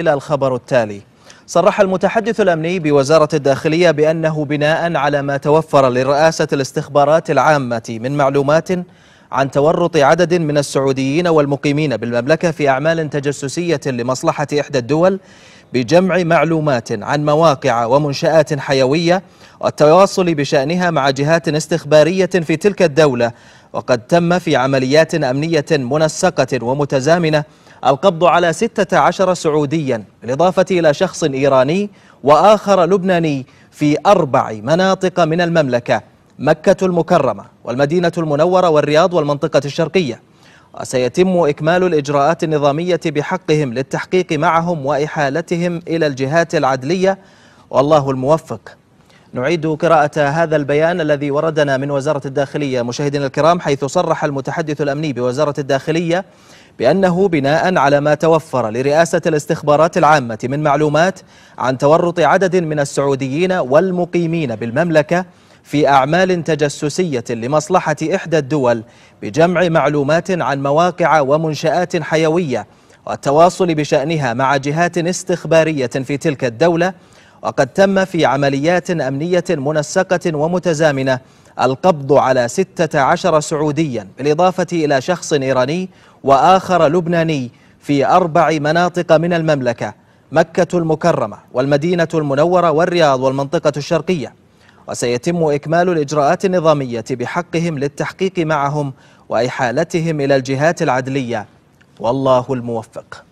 إلى الخبر التالي صرح المتحدث الأمني بوزارة الداخلية بأنه بناء على ما توفر لرئاسة الاستخبارات العامة من معلومات عن تورط عدد من السعوديين والمقيمين بالمملكة في أعمال تجسسية لمصلحة إحدى الدول بجمع معلومات عن مواقع ومنشآت حيوية والتواصل بشأنها مع جهات استخبارية في تلك الدولة وقد تم في عمليات أمنية منسقة ومتزامنة القبض على 16 سعوديا بالإضافة إلى شخص إيراني وآخر لبناني في أربع مناطق من المملكة مكة المكرمة والمدينة المنورة والرياض والمنطقة الشرقية وسيتم إكمال الإجراءات النظامية بحقهم للتحقيق معهم وإحالتهم إلى الجهات العدلية والله الموفق نعيد قراءة هذا البيان الذي وردنا من وزارة الداخلية مشاهدينا الكرام حيث صرح المتحدث الأمني بوزارة الداخلية بأنه بناء على ما توفر لرئاسة الاستخبارات العامة من معلومات عن تورط عدد من السعوديين والمقيمين بالمملكة في أعمال تجسسية لمصلحة إحدى الدول بجمع معلومات عن مواقع ومنشآت حيوية والتواصل بشأنها مع جهات استخبارية في تلك الدولة وقد تم في عمليات أمنية منسقة ومتزامنة القبض على 16 سعوديا بالإضافة إلى شخص إيراني وآخر لبناني في أربع مناطق من المملكة مكة المكرمة والمدينة المنورة والرياض والمنطقة الشرقية وسيتم إكمال الإجراءات النظامية بحقهم للتحقيق معهم وإحالتهم إلى الجهات العدلية والله الموفق